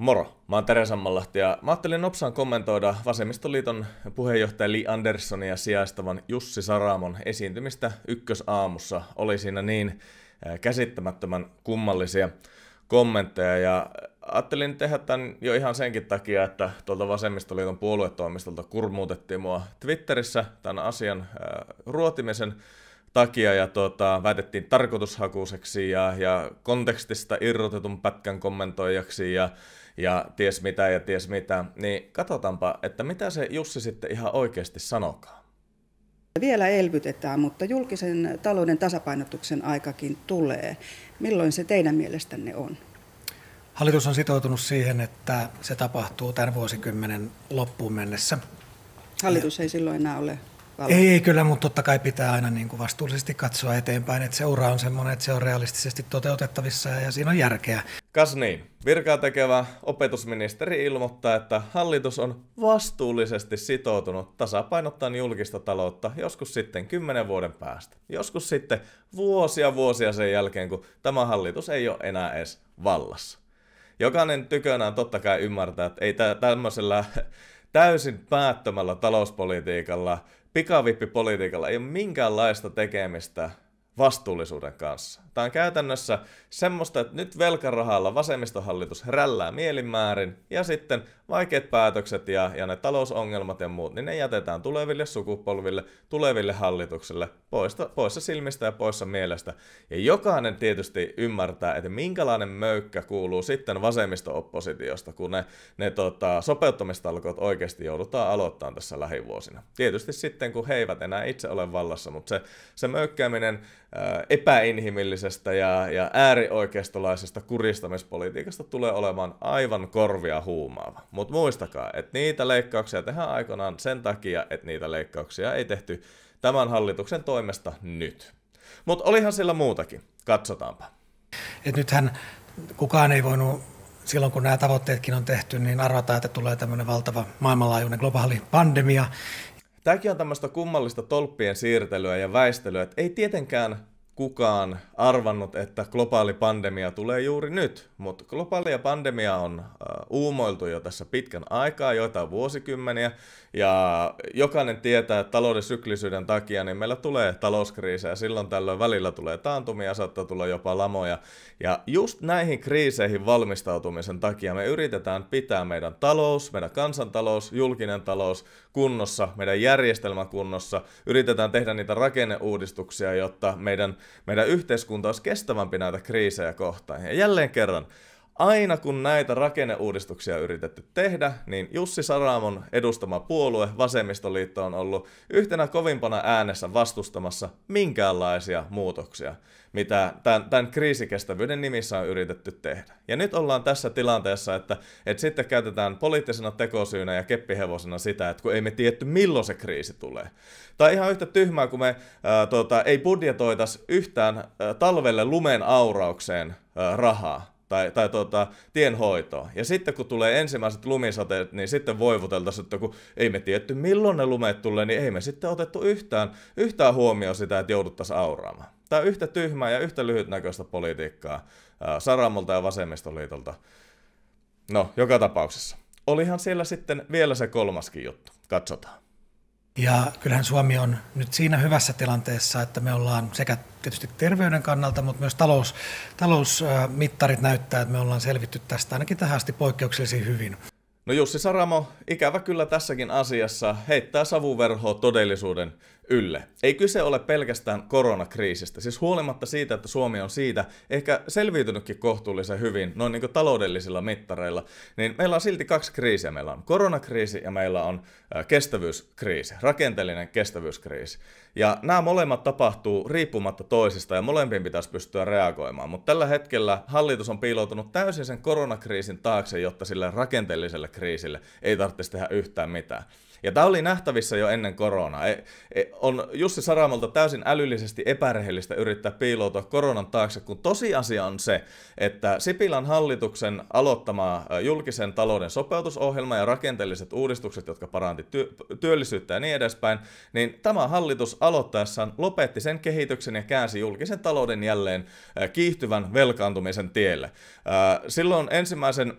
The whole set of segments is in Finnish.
Moro, mä oon Tere Sammanlahti ja mä ajattelin nopsaan kommentoida Vasemmistoliiton puheenjohtaja Li Anderssonia sijaistavan Jussi Saramon esiintymistä ykkösaamussa. Oli siinä niin käsittämättömän kummallisia kommentteja ja ajattelin tehdä tämän jo ihan senkin takia, että tuolta Vasemmistoliiton puoluetoimistolta kurmuutettiin mua Twitterissä tämän asian ruotimisen takia ja tuota, väitettiin tarkoitushakuiseksi ja, ja kontekstista irrotetun pätkän kommentoijaksi ja, ja ties mitä ja ties mitä, niin katsotaanpa, että mitä se Jussi sitten ihan oikeasti sanokaa. Vielä elvytetään, mutta julkisen talouden tasapainotuksen aikakin tulee. Milloin se teidän mielestänne on? Hallitus on sitoutunut siihen, että se tapahtuu tämän vuosikymmenen loppuun mennessä. Hallitus ei silloin enää ole kalle. Ei kyllä, mutta totta kai pitää aina niin kuin vastuullisesti katsoa eteenpäin, että seura on semmoinen, että se on realistisesti toteutettavissa ja siinä on järkeä. Kas niin, virkaa tekevä opetusministeri ilmoittaa, että hallitus on vastuullisesti sitoutunut tasapainottamaan julkista taloutta joskus sitten kymmenen vuoden päästä. Joskus sitten vuosia vuosia sen jälkeen, kun tämä hallitus ei ole enää edes vallassa. Jokainen tykönään totta kai ymmärtää, että ei tämmöisellä täysin päättömällä talouspolitiikalla pikavippipolitiikalla ei ole minkäänlaista tekemistä vastuullisuuden kanssa. Tämä on käytännössä semmoista, että nyt velkarahalla vasemmistohallitus rällää mielimäärin ja sitten vaikeat päätökset ja, ja ne talousongelmat ja muut, niin ne jätetään tuleville sukupolville, tuleville hallituksille poista, poissa silmistä ja poissa mielestä. Ja jokainen tietysti ymmärtää, että minkälainen möykkä kuuluu sitten vasemmisto-oppositiosta, kun ne, ne tota, sopeuttamistalkot oikeasti joudutaan aloittamaan tässä lähivuosina. Tietysti sitten, kun he eivät enää itse ole vallassa, mutta se, se möykkääminen epäinhimillisestä ja, ja äärioikeistolaisesta kuristamispolitiikasta tulee olemaan aivan korvia huumaava. Mutta muistakaa, että niitä leikkauksia tehdään aikanaan sen takia, että niitä leikkauksia ei tehty tämän hallituksen toimesta nyt. Mutta olihan sillä muutakin. Katsotaanpa. Et nythän kukaan ei voinut silloin, kun nämä tavoitteetkin on tehty, niin arvataan, että tulee tämmöinen valtava maailmanlaajuinen globaali pandemia Tämäkin on tämmöistä kummallista tolppien siirtelyä ja väistelyä, että ei tietenkään kukaan arvannut, että globaali pandemia tulee juuri nyt, mutta globaalia pandemia on äh, uumoiltu jo tässä pitkän aikaa, joitain vuosikymmeniä, ja jokainen tietää, että talouden syklisyyden takia niin meillä tulee talouskriisejä, silloin tällöin välillä tulee taantumia, saattaa tulla jopa lamoja, ja just näihin kriiseihin valmistautumisen takia me yritetään pitää meidän talous, meidän kansantalous, julkinen talous kunnossa, meidän järjestelmä kunnossa, yritetään tehdä niitä rakenneuudistuksia, jotta meidän meidän yhteiskunta olisi kestävämpi näitä kriisejä kohtaan. Ja jälleen kerran, aina kun näitä rakenneuudistuksia on yritetty tehdä, niin Jussi Saramon edustama puolue Vasemmistoliitto on ollut yhtenä kovimpana äänessä vastustamassa minkäänlaisia muutoksia, mitä tämän, tämän kriisikestävyyden nimissä on yritetty tehdä. Ja nyt ollaan tässä tilanteessa, että, että sitten käytetään poliittisena tekosyynä ja keppihevosena sitä, että kun ei me tietty milloin se kriisi tulee. Tai ihan yhtä tyhmää, kun me ää, tota, ei budjetoitaisi yhtään äh, talvelle lumen auraukseen rahaa tai, tai tuota, tienhoitoa. Ja sitten kun tulee ensimmäiset lumisateet, niin sitten voivuteltaisiin, että kun ei me tietty milloin ne lumeet tulee, niin ei me sitten otettu yhtään, yhtään huomioon sitä, että jouduttaisiin auraamaan. Tämä on yhtä tyhmää ja yhtä lyhytnäköistä politiikkaa Saramolta ja Vasemmistoliitolta. No, joka tapauksessa. Olihan siellä sitten vielä se kolmaskin juttu. Katsotaan. Ja kyllähän Suomi on nyt siinä hyvässä tilanteessa, että me ollaan sekä tietysti terveyden kannalta, mutta myös talous, talousmittarit näyttää, että me ollaan selvitty tästä ainakin tähän asti poikkeuksellisen hyvin. No Jussi Saramo, ikävä kyllä tässäkin asiassa heittää savuverhoa todellisuuden ylle. Ei kyse ole pelkästään koronakriisistä, siis huolimatta siitä, että Suomi on siitä ehkä selviytynytkin kohtuullisen hyvin noin niin taloudellisilla mittareilla, niin meillä on silti kaksi kriisiä. Meillä on koronakriisi ja meillä on kestävyyskriisi, rakenteellinen kestävyyskriisi. Ja nämä molemmat tapahtuu riippumatta toisista ja molempiin pitäisi pystyä reagoimaan, mutta tällä hetkellä hallitus on piiloutunut täysin sen koronakriisin taakse, jotta sille rakenteelliselle kriisille ei tarvitsisi tehdä yhtään mitään. Ja tämä oli nähtävissä jo ennen koronaa. E, e, on Jussi Saramolta täysin älyllisesti epärehellistä yrittää piiloutua koronan taakse, kun tosiasia on se, että Sipilän hallituksen aloittama julkisen talouden sopeutusohjelma ja rakenteelliset uudistukset, jotka paranti ty- työllisyyttä ja niin edespäin, niin tämä hallitus aloittaessaan lopetti sen kehityksen ja käänsi julkisen talouden jälleen kiihtyvän velkaantumisen tielle. Silloin ensimmäisen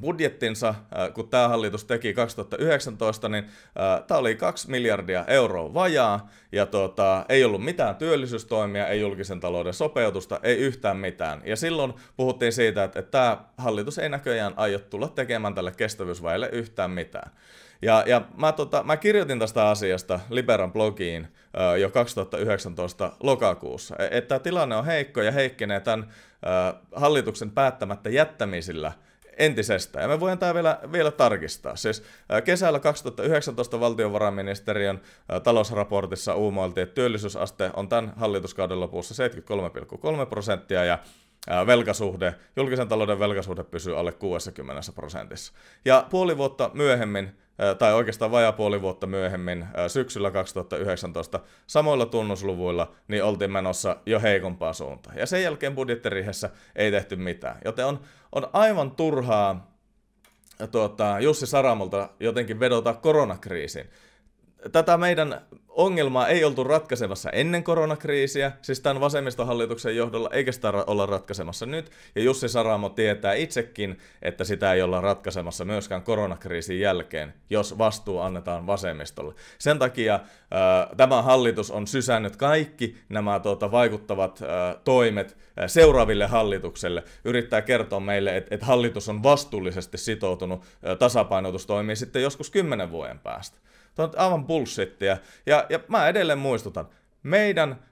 budjettinsa, äh, kun tämä hallitus teki 2019, niin äh, tämä oli 2 miljardia euroa vajaa, ja tuota, ei ollut mitään työllisyystoimia, ei julkisen talouden sopeutusta, ei yhtään mitään. Ja silloin puhuttiin siitä, että, että tämä hallitus ei näköjään aio tulla tekemään tälle kestävyysvajalle yhtään mitään. Ja, ja mä, tota, mä kirjoitin tästä asiasta Liberan blogiin ö, äh, jo 2019 lokakuussa, e, että tilanne on heikko ja heikkenee tämän ö, hallituksen päättämättä jättämisillä – Entisestä Ja me voin tämä vielä, vielä tarkistaa. Siis kesällä 2019 valtiovarainministeriön talousraportissa uumoiltiin, että työllisyysaste on tämän hallituskauden lopussa 73,3 prosenttia ja velkasuhde, julkisen talouden velkasuhde pysyy alle 60 prosentissa. Ja puoli vuotta myöhemmin, tai oikeastaan vajaa puoli vuotta myöhemmin, syksyllä 2019, samoilla tunnusluvuilla, niin oltiin menossa jo heikompaan suuntaan. Ja sen jälkeen budjettiriihessä ei tehty mitään. Joten on, on aivan turhaa tuota, Jussi Saramolta jotenkin vedota koronakriisiin. Tätä meidän ongelmaa ei oltu ratkaisemassa ennen koronakriisiä, siis tämän vasemmistohallituksen johdolla, eikä sitä olla ratkaisemassa nyt. Ja Jussi Saramo tietää itsekin, että sitä ei olla ratkaisemassa myöskään koronakriisin jälkeen, jos vastuu annetaan vasemmistolle. Sen takia äh, tämä hallitus on sysännyt kaikki nämä tuota, vaikuttavat äh, toimet äh, seuraaville hallitukselle, yrittää kertoa meille, että hallitus on vastuullisesti sitoutunut tasapainotustoimiin sitten joskus kymmenen vuoden päästä on aivan bullshittia. Ja, ja mä edelleen muistutan, meidän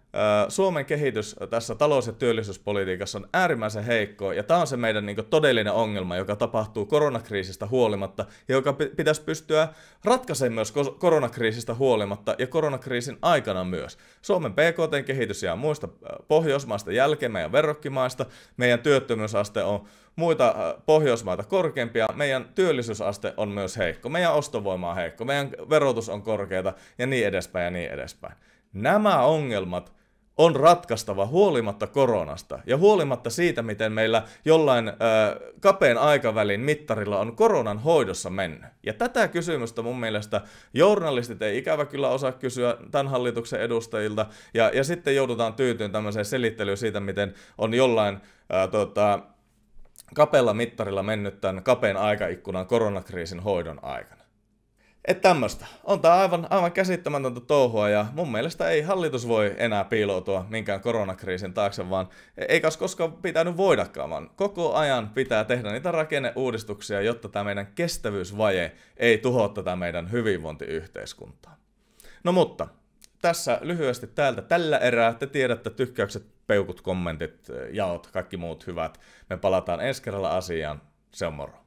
Suomen kehitys tässä talous- ja työllisyyspolitiikassa on äärimmäisen heikko ja tämä on se meidän niin kuin, todellinen ongelma, joka tapahtuu koronakriisistä huolimatta, ja joka pitäisi pystyä ratkaisemaan myös koronakriisistä huolimatta, ja koronakriisin aikana myös. Suomen PKT-kehitys jää muista Pohjoismaista jälkeen meidän verrokkimaista, meidän työttömyysaste on muita äh, Pohjoismaita korkeampia, meidän työllisyysaste on myös heikko, meidän ostovoima on heikko, meidän verotus on korkeata ja niin edespäin ja niin edespäin. Nämä ongelmat on ratkaistava huolimatta koronasta ja huolimatta siitä, miten meillä jollain ö, äh, kapeen aikavälin mittarilla on koronan hoidossa mennyt. Ja tätä kysymystä mun mielestä journalistit ei ikävä kyllä osaa kysyä tämän hallituksen edustajilta ja, ja sitten joudutaan tyytyyn tämmöiseen selittelyyn siitä, miten on jollain ö, äh, tota, kapella mittarilla mennyt tämän kapean aikaikkunan koronakriisin hoidon aikana. Et tämmöstä. On tää aivan, aivan käsittämätöntä touhua ja mun mielestä ei hallitus voi enää piiloutua minkään koronakriisin taakse, vaan eikäs koskaan pitänyt voidakaan, vaan koko ajan pitää tehdä niitä rakenneuudistuksia, jotta tämä meidän kestävyysvaje ei tuhoa tätä meidän hyvinvointiyhteiskuntaa. No mutta, tässä lyhyesti täältä tällä erää. Te tiedätte tykkäykset peukut, kommentit, jaot, kaikki muut hyvät. Me palataan ensi kerralla asiaan. Se on moro.